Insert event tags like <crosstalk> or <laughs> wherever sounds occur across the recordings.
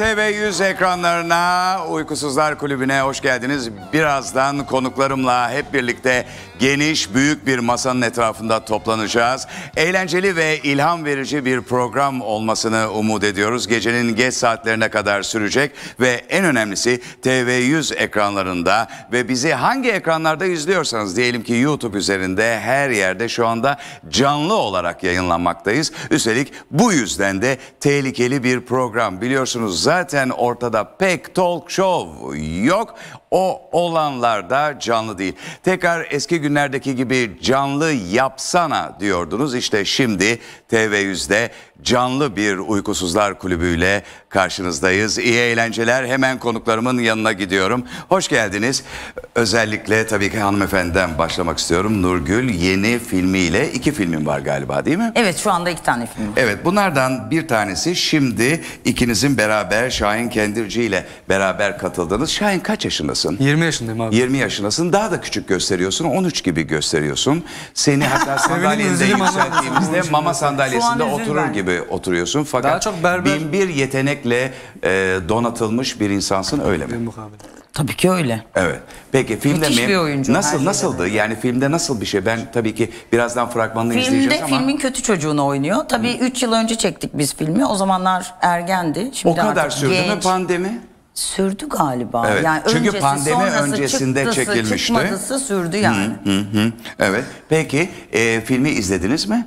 TV100 ekranlarına, Uykusuzlar Kulübü'ne hoş geldiniz. Birazdan konuklarımla hep birlikte geniş, büyük bir masanın etrafında toplanacağız. Eğlenceli ve ilham verici bir program olmasını umut ediyoruz. Gecenin geç saatlerine kadar sürecek ve en önemlisi TV100 ekranlarında ve bizi hangi ekranlarda izliyorsanız diyelim ki YouTube üzerinde her yerde şu anda canlı olarak yayınlanmaktayız. Üstelik bu yüzden de tehlikeli bir program biliyorsunuz zaten ortada pek talk show yok. O olanlar da canlı değil. Tekrar eski günlerdeki gibi canlı yapsana diyordunuz. İşte şimdi TV100'de canlı bir Uykusuzlar Kulübü'yle karşınızdayız. İyi eğlenceler. Hemen konuklarımın yanına gidiyorum. Hoş geldiniz. Özellikle tabii ki hanımefendiden başlamak istiyorum. Nurgül yeni filmiyle iki filmin var galiba değil mi? Evet şu anda iki tane film var. Evet bunlardan bir tanesi şimdi ikinizin beraber Şahin Kendirci ile beraber katıldınız. Şahin kaç yaşındasın? yaşındasın. 20 yaşındayım abi. 20 yaşındasın. Daha da küçük gösteriyorsun. 13 gibi gösteriyorsun. Seni hatta <laughs> sandalyende yükselttiğimizde mama sandalyesinde oturur ben. gibi oturuyorsun. Fakat Daha çok berber... bin bir yetenekle e, donatılmış bir insansın öyle mi? Tabii ki öyle. Evet. Peki filmde mi? bir oyuncu. Nasıl nasıldı? De. Yani filmde nasıl bir şey? Ben tabii ki birazdan fragmanını filmde, izleyeceğiz ama. Filmin kötü çocuğunu oynuyor. Tabii 3 yıl önce çektik biz filmi. O zamanlar ergendi. Şimdi o kadar sürdü mi pandemi? sürdü galiba. Evet. Yani Çünkü öncesi, pandemi öncesinde çıktısı, çekilmişti. Çıkmadısı sürdü yani. Hı hı hı. Evet. Peki e, filmi izlediniz mi?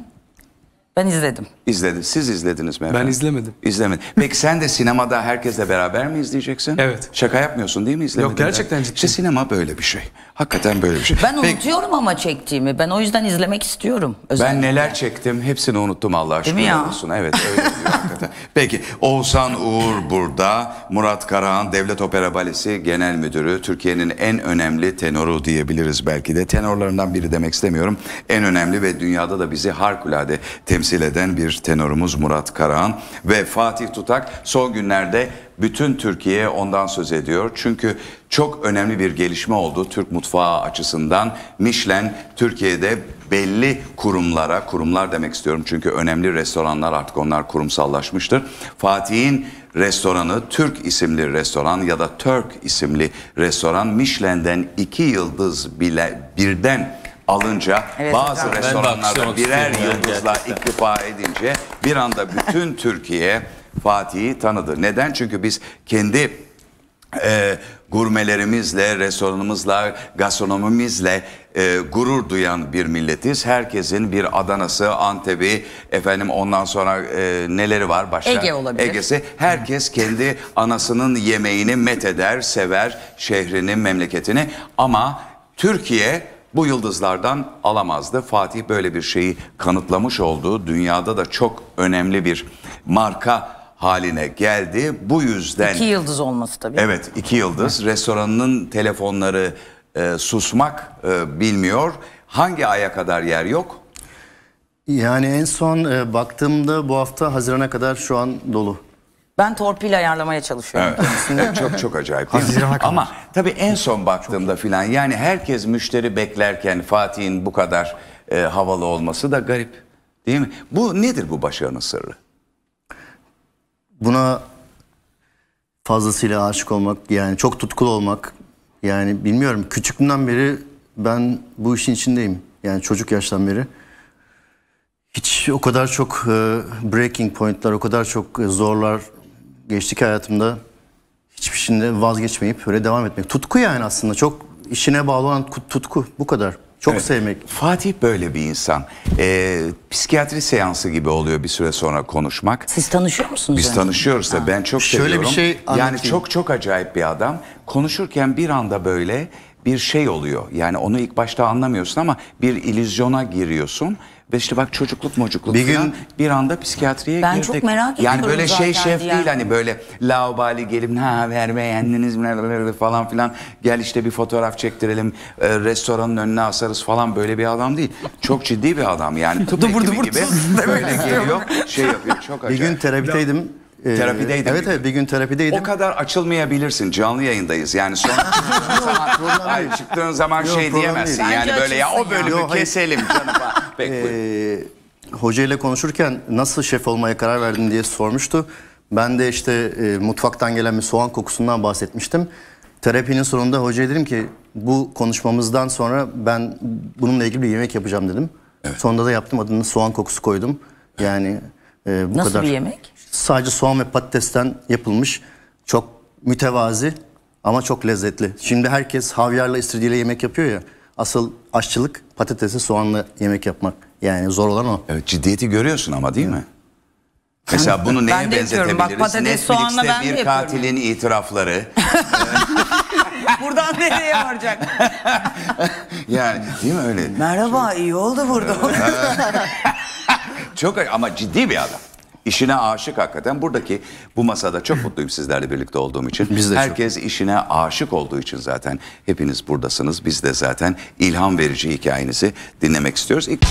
Ben izledim. İzledin. Siz izlediniz mi Ben izlemedim. İzlemedim. Peki sen de sinemada herkesle beraber mi izleyeceksin? Evet. Şaka yapmıyorsun değil mi izlemedin? Yok gerçekten ciddi. İşte sinema böyle bir şey. Hakikaten böyle bir şey. Ben Peki, unutuyorum ama çektiğimi. Ben o yüzden izlemek istiyorum. Özellikle. Ben neler çektim hepsini unuttum Allah aşkına. Değil mi ya? Evet öyle diyor hakikaten. <laughs> Peki Oğuzhan Uğur burada. Murat Karahan Devlet Opera Balesi Genel Müdürü. Türkiye'nin en önemli tenoru diyebiliriz belki de. Tenorlarından biri demek istemiyorum. En önemli ve dünyada da bizi harikulade temsil temsil eden bir tenorumuz Murat Karahan ve Fatih Tutak son günlerde bütün Türkiye ondan söz ediyor. Çünkü çok önemli bir gelişme oldu Türk mutfağı açısından. Michelin Türkiye'de belli kurumlara, kurumlar demek istiyorum çünkü önemli restoranlar artık onlar kurumsallaşmıştır. Fatih'in restoranı Türk isimli restoran ya da Türk isimli restoran Michelin'den iki yıldız bile birden alınca evet, bazı hocam. restoranlarda birer yıldızla iktifa edince bir anda bütün <laughs> Türkiye Fatih'i tanıdı. Neden? Çünkü biz kendi e, gurmelerimizle, restoranımızla, gastronomimizle e, gurur duyan bir milletiz. Herkesin bir Adana'sı, Antep'i, efendim ondan sonra e, neleri var başka? Ege olabilir. Ege'si. Herkes kendi anasının yemeğini metheder, sever şehrini, memleketini ama Türkiye bu yıldızlardan alamazdı. Fatih böyle bir şeyi kanıtlamış olduğu Dünyada da çok önemli bir marka haline geldi. Bu yüzden... iki yıldız olması tabii. Evet iki yıldız. Restoranının telefonları e, susmak e, bilmiyor. Hangi aya kadar yer yok? Yani en son e, baktığımda bu hafta Haziran'a kadar şu an dolu. Ben torpil ayarlamaya çalışıyorum. Evet. <laughs> çok çok acayip. Ama tabii en son baktığımda filan yani herkes müşteri beklerken Fatih'in bu kadar e, havalı olması da garip. Değil mi? Bu nedir bu başarının sırrı? Buna fazlasıyla aşık olmak yani çok tutkulu olmak yani bilmiyorum küçüklüğümden beri ben bu işin içindeyim. Yani çocuk yaştan beri. Hiç o kadar çok e, breaking point'lar, o kadar çok e, zorlar gençlik hayatımda hiçbir şeyinde vazgeçmeyip öyle devam etmek. Tutku yani aslında çok işine bağlı olan tutku bu kadar. Çok evet. sevmek. Fatih böyle bir insan. Ee, psikiyatri seansı gibi oluyor bir süre sonra konuşmak. Siz tanışıyor musunuz? Biz yani? tanışıyoruz da ben çok Şöyle seviyorum. Şöyle bir şey anlatayım. Yani çok çok acayip bir adam. Konuşurken bir anda böyle bir şey oluyor. Yani onu ilk başta anlamıyorsun ama bir illüzyona giriyorsun. Ve işte bak çocukluk mocukluk bir gün bir anda psikiyatriye ben girdik. Ben çok merak ediyorum Yani böyle şey şef yani. değil hani böyle laubali gelip beğendiniz mi falan filan gel işte bir fotoğraf çektirelim e, restoranın önüne asarız falan böyle bir adam değil. Çok ciddi bir adam yani. <laughs> tıp gibi, gibi <laughs> böyle geliyor şey yapıyor çok acayip. Bir gün terapideydim ee, Terapideydin. Evet evet bir gün terapideydim. O kadar açılmayabilirsin. Canlı yayındayız. Yani son <laughs> Ay çıktığın zaman Yok, şey problem diyemezsin. değil. Yani Bence böyle ya o açılsın ya. bölümü Yok, keselim canım. falan. <laughs> Ee, ile konuşurken nasıl şef olmaya karar verdin diye sormuştu. Ben de işte e, mutfaktan gelen bir soğan kokusundan bahsetmiştim. Terapinin sonunda hocaya dedim ki bu konuşmamızdan sonra ben bununla ilgili bir yemek yapacağım dedim. Sonunda da yaptım adını soğan kokusu koydum. Yani e, bu Nasıl kadar. bir yemek? Sadece soğan ve patatesten yapılmış çok mütevazi ama çok lezzetli. Şimdi herkes havyarla istiridiyle yemek yapıyor ya. Asıl aşçılık patatesi soğanla yemek yapmak. Yani zor olan o. Evet ciddiyeti görüyorsun ama değil mi? Mesela bunu neye ben de benzetebiliriz? Bak, patates, Netflix'te ben bir katilin itirafları. <laughs> Buradan nereye varacak? <laughs> yani değil mi öyle? Merhaba iyi oldu burada. <laughs> Çok ama ciddi bir adam. İşine aşık hakikaten. Buradaki bu masada çok <clears throat> mutluyum sizlerle birlikte olduğum için. Biz de Herkes çok. işine aşık olduğu için zaten hepiniz buradasınız. Biz de zaten ilham verici hikayenizi dinlemek istiyoruz. İlk...